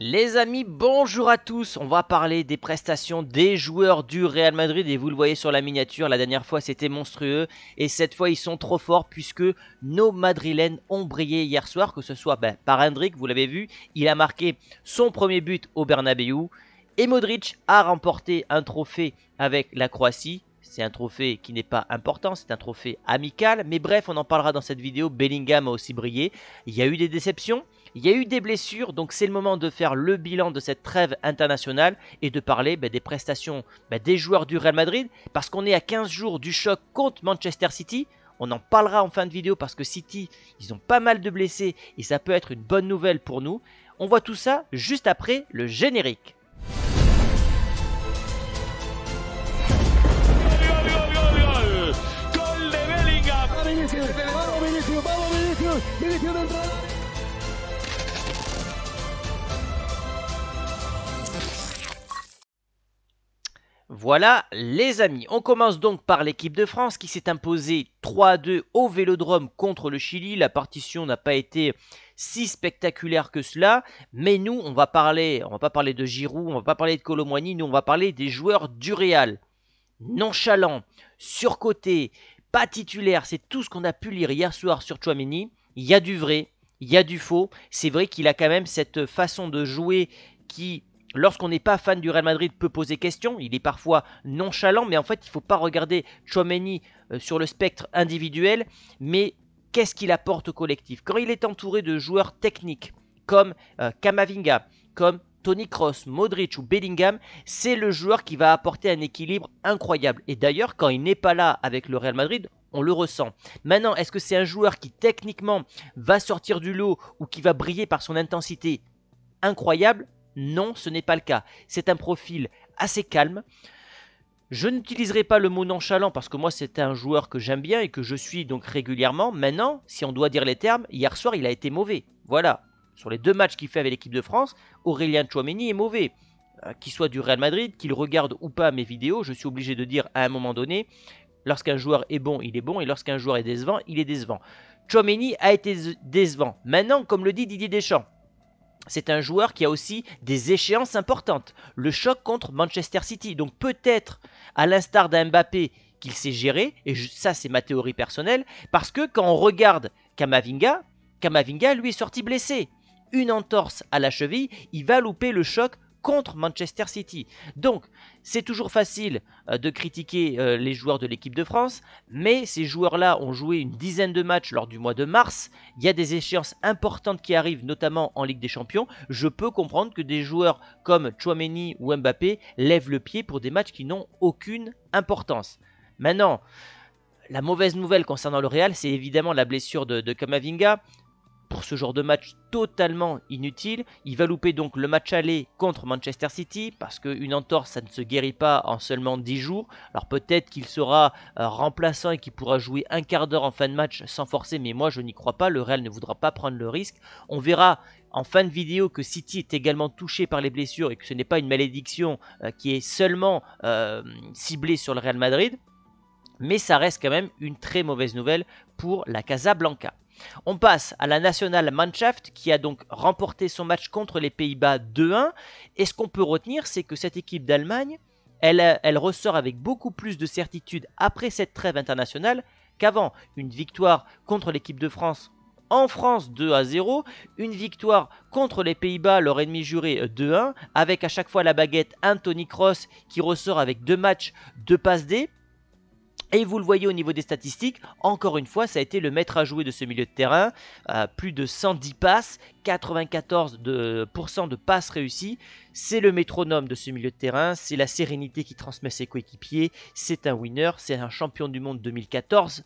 Les amis, bonjour à tous. On va parler des prestations des joueurs du Real Madrid et vous le voyez sur la miniature, la dernière fois c'était monstrueux et cette fois ils sont trop forts puisque nos Madrilènes ont brillé hier soir, que ce soit ben, par Hendrik, vous l'avez vu, il a marqué son premier but au Bernabeu et Modric a remporté un trophée avec la Croatie. C'est un trophée qui n'est pas important, c'est un trophée amical, mais bref, on en parlera dans cette vidéo. Bellingham a aussi brillé. Il y a eu des déceptions, il y a eu des blessures, donc c'est le moment de faire le bilan de cette trêve internationale et de parler des prestations des joueurs du Real Madrid, parce qu'on est à 15 jours du choc contre Manchester City. On en parlera en fin de vidéo parce que City, ils ont pas mal de blessés et ça peut être une bonne nouvelle pour nous. On voit tout ça juste après le générique. Voilà les amis, on commence donc par l'équipe de France qui s'est imposée 3 2 au Vélodrome contre le Chili. La partition n'a pas été si spectaculaire que cela, mais nous on va parler, on va pas parler de Giroud, on va pas parler de Colomboigny, nous on va parler des joueurs du Real. Nonchalant, surcoté, pas titulaire, c'est tout ce qu'on a pu lire hier soir sur Chouameni. Il y a du vrai, il y a du faux. C'est vrai qu'il a quand même cette façon de jouer qui lorsqu'on n'est pas fan du Real Madrid, peut poser question. Il est parfois nonchalant, mais en fait, il ne faut pas regarder Chouameni euh, sur le spectre individuel, mais qu'est-ce qu'il apporte au collectif. Quand il est entouré de joueurs techniques comme euh, Kamavinga, comme Tony Cross, Modric ou Bellingham, c'est le joueur qui va apporter un équilibre incroyable. Et d'ailleurs, quand il n'est pas là avec le Real Madrid, on le ressent. Maintenant, est-ce que c'est un joueur qui techniquement va sortir du lot ou qui va briller par son intensité incroyable non, ce n'est pas le cas. C'est un profil assez calme. Je n'utiliserai pas le mot nonchalant parce que moi c'est un joueur que j'aime bien et que je suis donc régulièrement. Maintenant, si on doit dire les termes, hier soir il a été mauvais. Voilà. Sur les deux matchs qu'il fait avec l'équipe de France, Aurélien Chouameni est mauvais. Euh, qu'il soit du Real Madrid, qu'il regarde ou pas mes vidéos, je suis obligé de dire à un moment donné, lorsqu'un joueur est bon, il est bon, et lorsqu'un joueur est décevant, il est décevant. Chouameni a été décevant. Maintenant, comme le dit Didier Deschamps, c'est un joueur qui a aussi des échéances importantes. Le choc contre Manchester City. Donc peut-être, à l'instar d'un Mbappé qu'il sait gérer, et ça c'est ma théorie personnelle, parce que quand on regarde Kamavinga, Kamavinga lui est sorti blessé. Une entorse à la cheville, il va louper le choc contre Manchester City. Donc, c'est toujours facile euh, de critiquer euh, les joueurs de l'équipe de France, mais ces joueurs-là ont joué une dizaine de matchs lors du mois de mars. Il y a des échéances importantes qui arrivent, notamment en Ligue des Champions. Je peux comprendre que des joueurs comme Chouameni ou Mbappé lèvent le pied pour des matchs qui n'ont aucune importance. Maintenant, la mauvaise nouvelle concernant le Real, c'est évidemment la blessure de, de Kamavinga pour ce genre de match totalement inutile. Il va louper donc le match aller contre Manchester City parce qu'une entorse ça ne se guérit pas en seulement 10 jours. Alors peut-être qu'il sera euh, remplaçant et qu'il pourra jouer un quart d'heure en fin de match sans forcer, mais moi je n'y crois pas. Le Real ne voudra pas prendre le risque. On verra en fin de vidéo que City est également touché par les blessures et que ce n'est pas une malédiction euh, qui est seulement euh, ciblée sur le Real Madrid. Mais ça reste quand même une très mauvaise nouvelle pour la Casablanca. On passe à la nationale Mannschaft qui a donc remporté son match contre les Pays-Bas 2-1. Et ce qu'on peut retenir, c'est que cette équipe d'Allemagne, elle, ressort avec beaucoup plus de certitude après cette trêve internationale qu'avant. Une victoire contre l'équipe de France en France 2 à 0, une victoire contre les Pays-Bas, leur ennemi juré 2-1, euh, avec à chaque fois la baguette un Tony Cross qui ressort avec deux matchs de passe D. Et vous le voyez au niveau des statistiques, encore une fois, ça a été le maître à jouer de ce milieu de terrain. plus de 110 passes, 94% de, de passes réussies. C'est le métronome de ce milieu de terrain, c'est la sérénité qui transmet ses coéquipiers. C'est un winner, c'est un champion du monde 2014,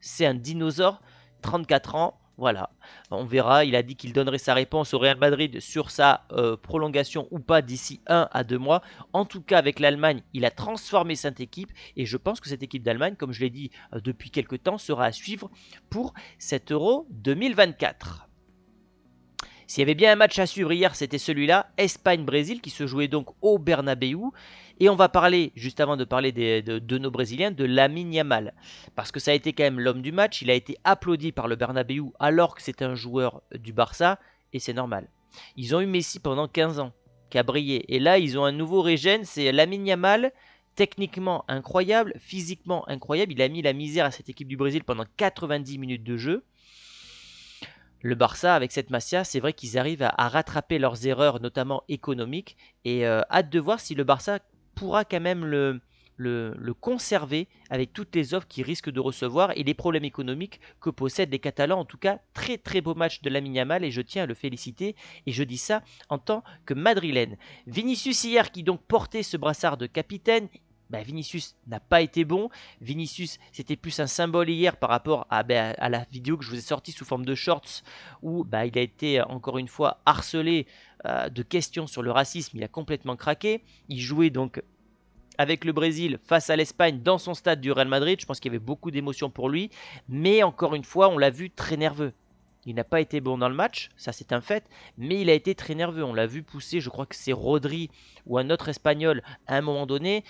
c'est un dinosaure, 34 ans. Voilà, on verra. Il a dit qu'il donnerait sa réponse au Real Madrid sur sa euh, prolongation ou pas d'ici 1 à 2 mois. En tout cas, avec l'Allemagne, il a transformé cette équipe et je pense que cette équipe d'Allemagne, comme je l'ai dit euh, depuis quelques temps, sera à suivre pour cet Euro 2024. S'il y avait bien un match à suivre hier, c'était celui-là, Espagne-Brésil, qui se jouait donc au Bernabeu. Et on va parler, juste avant de parler de, nos Brésiliens, de Lamine Yamal. Parce que ça a été quand même l'homme du match. Il a été applaudi par le Bernabeu alors que c'est un joueur du Barça. Et c'est normal. Ils ont eu Messi pendant 15 ans, qui a brillé. Et là, ils ont un nouveau régène, c'est Lamine Yamal. Techniquement incroyable, physiquement incroyable. Il a mis la misère à cette équipe du Brésil pendant 90 minutes de jeu le Barça, avec cette Masia, c'est vrai qu'ils arrivent à, rattraper leurs erreurs, notamment économiques, et euh, hâte de voir si le Barça pourra quand même le, le, conserver avec toutes les offres qu'il risque de recevoir et les problèmes économiques que possèdent les Catalans. En tout cas, très très beau match de la Yamal et je tiens à le féliciter et je dis ça en tant que madrilène. Vinicius hier qui donc portait ce brassard de capitaine, bah, Vinicius n'a pas été bon. Vinicius, c'était plus un symbole hier par rapport à, bah, la vidéo que je vous ai sortie sous forme de shorts où bah, il a été encore une fois harcelé euh, de questions sur le racisme, il a complètement craqué. Il jouait donc avec le Brésil face à l'Espagne dans son stade du Real Madrid. Je pense qu'il y avait beaucoup d'émotions pour lui. Mais encore une fois, on l'a vu très nerveux. Il n'a pas été bon dans le match, ça c'est un fait, mais il a été très nerveux. On l'a vu pousser, je crois que c'est Rodri ou un autre Espagnol à un moment donné.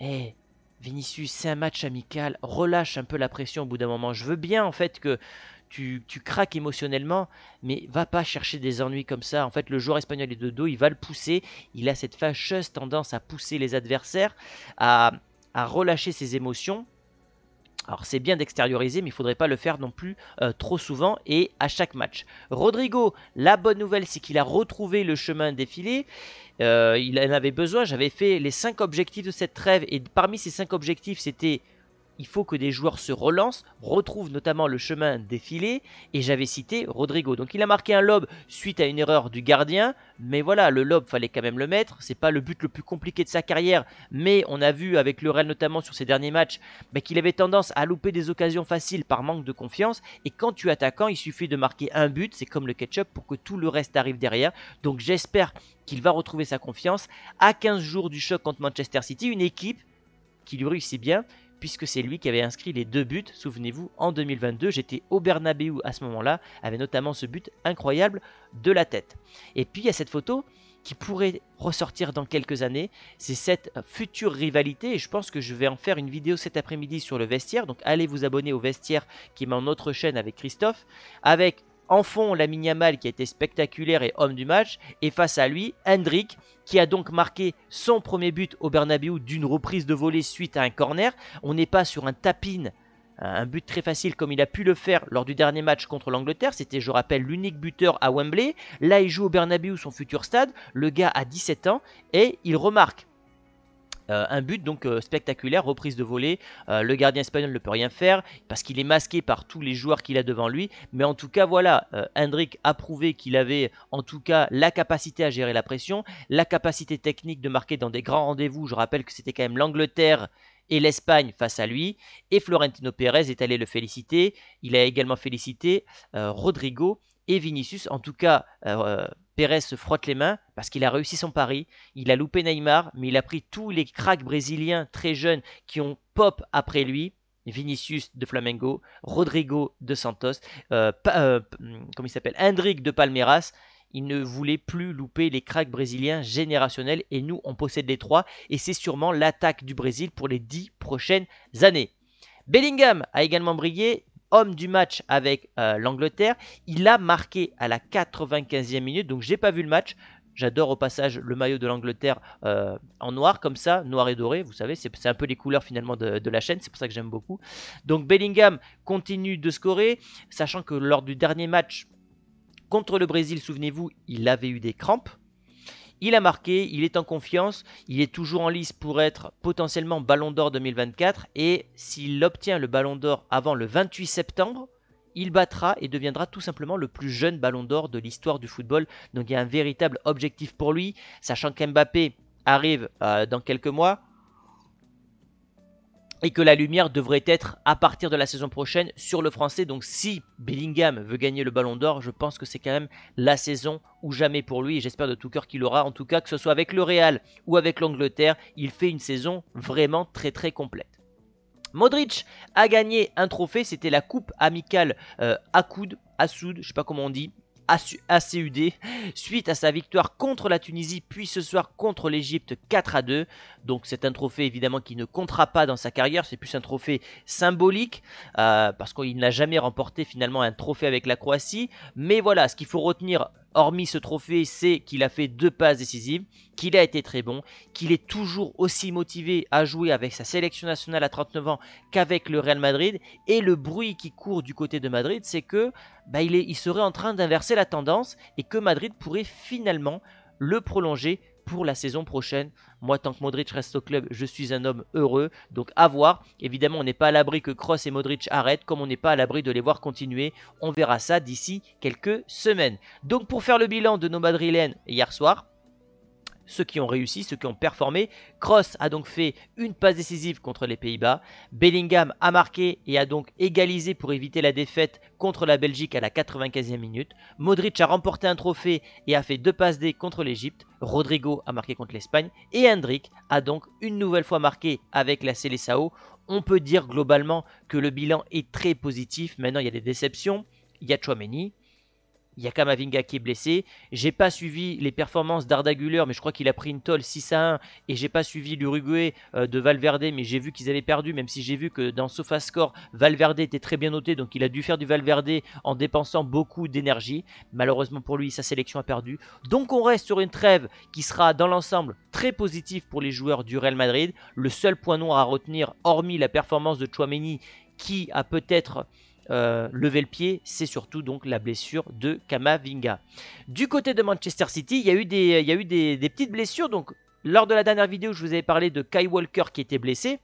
Et eh, Vinicius, c'est un match amical, relâche un peu la pression au bout d'un moment. Je veux bien en fait que tu, craques émotionnellement, mais va pas chercher des ennuis comme ça. En fait, le joueur espagnol est de dos, il va le pousser, il a cette fâcheuse tendance à pousser les adversaires, à, relâcher ses émotions. Alors c'est bien d'extérioriser, mais il ne faudrait pas le faire non plus euh, trop souvent et à chaque match. Rodrigo, la bonne nouvelle, c'est qu'il a retrouvé le chemin défilé. Euh, il en avait besoin. J'avais fait les 5 objectifs de cette trêve, et parmi ces 5 objectifs, c'était il faut que des joueurs se relancent, retrouvent notamment le chemin défilé, et j'avais cité Rodrigo. Donc il a marqué un lob suite à une erreur du gardien, mais voilà, le lob fallait quand même le mettre, c'est pas le but le plus compliqué de sa carrière, mais on a vu avec le notamment sur ses derniers matchs bah, qu'il avait tendance à louper des occasions faciles par manque de confiance, et quand tu es attaquant, il suffit de marquer un but, c'est comme le ketchup, pour que tout le reste arrive derrière, donc j'espère qu'il va retrouver sa confiance à 15 jours du choc contre Manchester City, une équipe qui lui réussit bien, puisque c'est lui qui avait inscrit les deux buts, souvenez-vous, en 2022, j'étais au Bernabeu à ce moment-là, avait notamment ce but incroyable de la tête. Et puis il y a cette photo qui pourrait ressortir dans quelques années, c'est cette future rivalité et je pense que je vais en faire une vidéo cet après-midi sur le vestiaire, donc allez vous abonner au vestiaire qui est en autre chaîne avec Christophe, avec en fond, mini Yamal qui a été spectaculaire et homme du match, et face à lui, Hendrik qui a donc marqué son premier but au Bernabeu d'une reprise de volée suite à un corner. On n'est pas sur un tapin un but très facile comme il a pu le faire lors du dernier match contre l'Angleterre. C'était, je rappelle, l'unique buteur à Wembley. Là, il joue au Bernabeu, son futur stade. Le gars a 17 ans et il remarque euh, un but donc euh, spectaculaire, reprise de volée. Euh, le gardien espagnol ne peut rien faire parce qu'il est masqué par tous les joueurs qu'il a devant lui. Mais en tout cas, voilà, Hendrik a prouvé qu'il avait en tout cas la capacité à gérer la pression, la capacité technique de marquer dans des grands rendez-vous. Je rappelle que c'était quand même l'Angleterre et l'Espagne face à lui. Et Florentino Pérez est allé le féliciter. Il a également félicité Rodrigo et Vinicius. En tout cas, Perez euh, Pérez se frotte les mains parce qu'il a réussi son pari. Il a loupé Neymar, mais il a pris tous les cracks brésiliens très jeunes qui ont pop après lui. Vinicius de Flamengo, Rodrigo de Santos, euh, euh, hmm, comme il s'appelle, Hendrik de Palmeiras. Il ne voulait plus louper les cracks brésiliens générationnels et nous, on possède les trois et c'est sûrement l'attaque du Brésil pour les dix prochaines années. Bellingham a également brillé, homme du match avec euh, l'Angleterre. Il a marqué à la 95e minute, donc j'ai pas vu le match. J'adore au passage le maillot de l'Angleterre euh, en noir, comme ça, noir et doré, vous savez, c'est un peu les couleurs finalement de la chaîne, c'est pour ça que j'aime beaucoup. Donc Bellingham continue de scorer, sachant que lors du dernier match contre le Brésil, souvenez-vous, il avait eu des crampes. Il a marqué, il est en confiance, il est toujours en lice pour être potentiellement Ballon d'Or 2024 et s'il obtient le Ballon d'Or avant le 28 septembre, il battra et deviendra tout simplement le plus jeune Ballon d'Or de l'histoire du football. Donc il y a un véritable objectif pour lui, sachant qu'Mbappé arrive euh, dans quelques mois et que la lumière devrait être à partir de la saison prochaine sur le français. Donc si Bellingham veut gagner le ballon d'or, je pense que c'est quand même la saison ou jamais pour lui. Et j'espère de tout cœur qu'il aura, en tout cas que ce soit avec le Real ou avec l'Angleterre, il fait une saison vraiment très très complète. Modric a gagné un trophée, c'était la coupe amicale à euh, coude, à Soud. je sais pas comment on dit, ACUD suite à sa victoire contre la Tunisie puis ce soir contre l'Égypte 4 à 2. Donc c'est un trophée évidemment qui ne comptera pas dans sa carrière, c'est plus un trophée symbolique euh, parce qu'il n'a jamais remporté finalement un trophée avec la Croatie. Mais voilà, ce qu'il faut retenir hormis ce trophée, c'est qu'il a fait deux passes décisives, qu'il a été très bon, qu'il est toujours aussi motivé à jouer avec sa sélection nationale à 39 ans qu'avec le Real Madrid. Et le bruit qui court du côté de Madrid, c'est que bah, il, est, il serait en train d'inverser la tendance et que Madrid pourrait finalement le prolonger pour la saison prochaine. Moi, tant que Modric reste au club, je suis un homme heureux. Donc à voir. Évidemment, on n'est pas à l'abri que Cross et Modric arrêtent, comme on n'est pas à l'abri de les voir continuer. On verra ça d'ici quelques semaines. Donc pour faire le bilan de nos Madrilènes hier soir, ceux qui ont réussi, ceux qui ont performé. Cross a donc fait une passe décisive contre les Pays-Bas. Bellingham a marqué et a donc égalisé pour éviter la défaite contre la Belgique à la 95e minute. Modric a remporté un trophée et a fait deux passes D contre l'Égypte. Rodrigo a marqué contre l'Espagne. Et Hendrik a donc une nouvelle fois marqué avec la Célessao. On peut dire globalement que le bilan est très positif. Maintenant, il y a des déceptions. Il y a Chouameni, il y qui est blessé. J'ai pas suivi les performances d'Arda mais je crois qu'il a pris une tolle 6 à 1. Et j'ai pas suivi l'Uruguay euh, de Valverde, mais j'ai vu qu'ils avaient perdu, même si j'ai vu que dans SofaScore, Valverde était très bien noté, donc il a dû faire du Valverde en dépensant beaucoup d'énergie. Malheureusement pour lui, sa sélection a perdu. Donc on reste sur une trêve qui sera dans l'ensemble très positive pour les joueurs du Real Madrid. Le seul point noir à retenir, hormis la performance de Chouameni, qui a peut-être euh, lever le pied, c'est surtout donc la blessure de Kamavinga. Du côté de Manchester City, il y a eu des, il y a eu des, des petites blessures. Donc, lors de la dernière vidéo, je vous avais parlé de Kai Walker qui était blessé.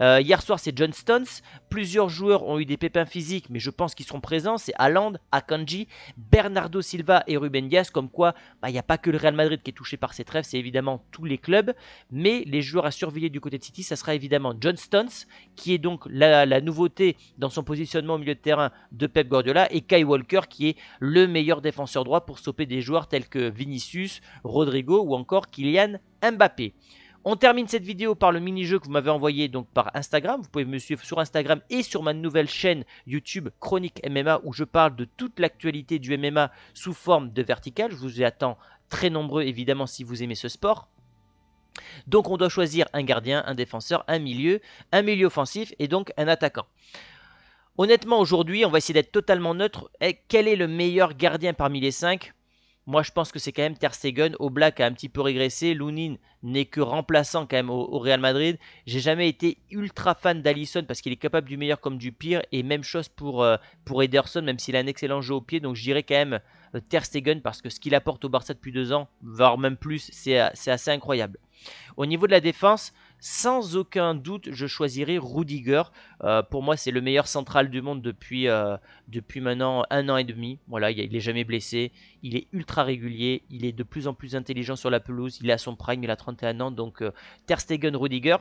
Euh, hier soir, c'est John Stones. Plusieurs joueurs ont eu des pépins physiques, mais je pense qu'ils seront présents. C'est Haaland, Akanji, Bernardo Silva et Ruben Diaz. Comme quoi, bah, il n'y a pas que le Real Madrid qui est touché par ces trêves, c'est évidemment tous les clubs. Mais les joueurs à surveiller du côté de City, ça sera évidemment John Stones, qui est donc la, la nouveauté dans son positionnement au milieu de terrain de Pep Guardiola, et Kai Walker, qui est le meilleur défenseur droit pour stopper des joueurs tels que Vinicius, Rodrigo ou encore Kylian Mbappé. On termine cette vidéo par le mini-jeu que vous m'avez envoyé donc par Instagram. Vous pouvez me suivre sur Instagram et sur ma nouvelle chaîne YouTube Chronique MMA où je parle de toute l'actualité du MMA sous forme de vertical. Je vous y attends très nombreux évidemment si vous aimez ce sport. Donc on doit choisir un gardien, un défenseur, un milieu, un milieu offensif et donc un attaquant. Honnêtement aujourd'hui on va essayer d'être totalement neutre. Eh, quel est le meilleur gardien parmi les cinq moi, je pense que c'est quand même Ter Stegen. Oblak a un petit peu régressé. Lounine n'est que remplaçant quand même au, Real Madrid. J'ai jamais été ultra fan d'Alisson parce qu'il est capable du meilleur comme du pire. Et même chose pour, euh, pour Ederson, même s'il a un excellent jeu au pied. Donc, je dirais quand même euh, Ter Stegen parce que ce qu'il apporte au Barça depuis deux ans, voire même plus, c'est euh, assez incroyable. Au niveau de la défense, sans aucun doute, je choisirai Rudiger. Euh, pour moi, c'est le meilleur central du monde depuis, euh, depuis maintenant un an et demi. Voilà, il n'est jamais blessé. Il est ultra régulier. Il est de plus en plus intelligent sur la pelouse. Il est à son prime, il a 31 ans. Donc, Terstegen euh, Ter Stegen, Rudiger.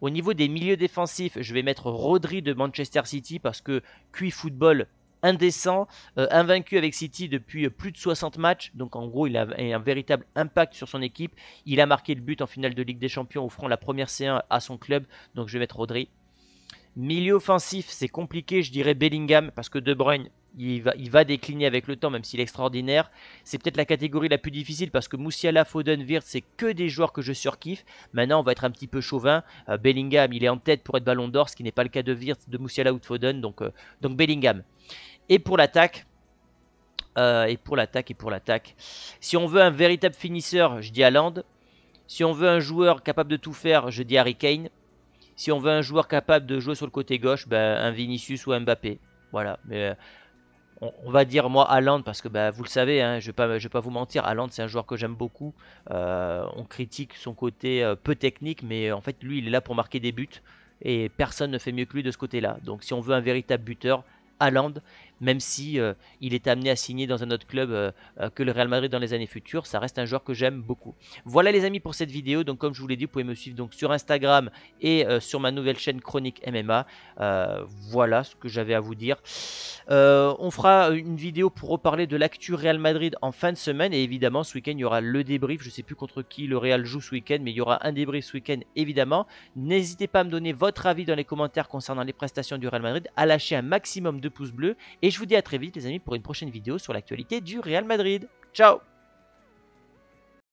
Au niveau des milieux défensifs, je vais mettre Rodri de Manchester City parce que cuit Football indécent, euh, invaincu avec City depuis euh, plus de 60 matchs, donc en gros il a un véritable impact sur son équipe, il a marqué le but en finale de Ligue des Champions offrant la première C1 à son club, donc je vais mettre Rodri. Milieu offensif, c'est compliqué, je dirais Bellingham, parce que De Bruyne, il va, décliner avec le temps, même s'il est extraordinaire. C'est peut-être la catégorie la plus difficile parce que Moussiala, Foden, Wirth, c'est que des joueurs que je surkiffe. Maintenant, on va être un petit peu chauvin. Euh, Bellingham, il est en tête pour être ballon d'or, ce qui n'est pas le cas de Wirtz, de Moussiala ou de Foden. Donc, euh, donc Bellingham. Et pour l'attaque, euh, et pour l'attaque, et pour l'attaque, si on veut un véritable finisseur, je dis Aland Si on veut un joueur capable de tout faire, je dis Harry Kane. Si on veut un joueur capable de jouer sur le côté gauche, ben, un Vinicius ou un Mbappé. Voilà. Mais on, va dire moi Haaland parce que bah, vous le savez, hein, je ne vais, pas, pas vous mentir, Haaland c'est un joueur que j'aime beaucoup. Euh, on critique son côté euh, peu technique, mais en fait lui il est là pour marquer des buts et personne ne fait mieux que lui de ce côté-là. Donc si on veut un véritable buteur, Haaland même si euh, il est amené à signer dans un autre club euh, euh, que le Real Madrid dans les années futures, ça reste un joueur que j'aime beaucoup. Voilà les amis pour cette vidéo, donc comme je vous l'ai dit, vous pouvez me suivre donc sur Instagram et sur ma nouvelle chaîne Chronique MMA. voilà ce que j'avais à vous dire. on fera une vidéo pour reparler de l'actu Real Madrid en fin de semaine et évidemment ce week-end il y aura le débrief, je ne sais plus contre qui le Real joue ce week-end, mais il y aura un débrief ce week-end évidemment. N'hésitez pas à me donner votre avis dans les commentaires concernant les prestations du Real Madrid, à lâcher un maximum de pouces bleus et et je vous dis à très vite les amis pour une prochaine vidéo sur l'actualité du Real Madrid. Ciao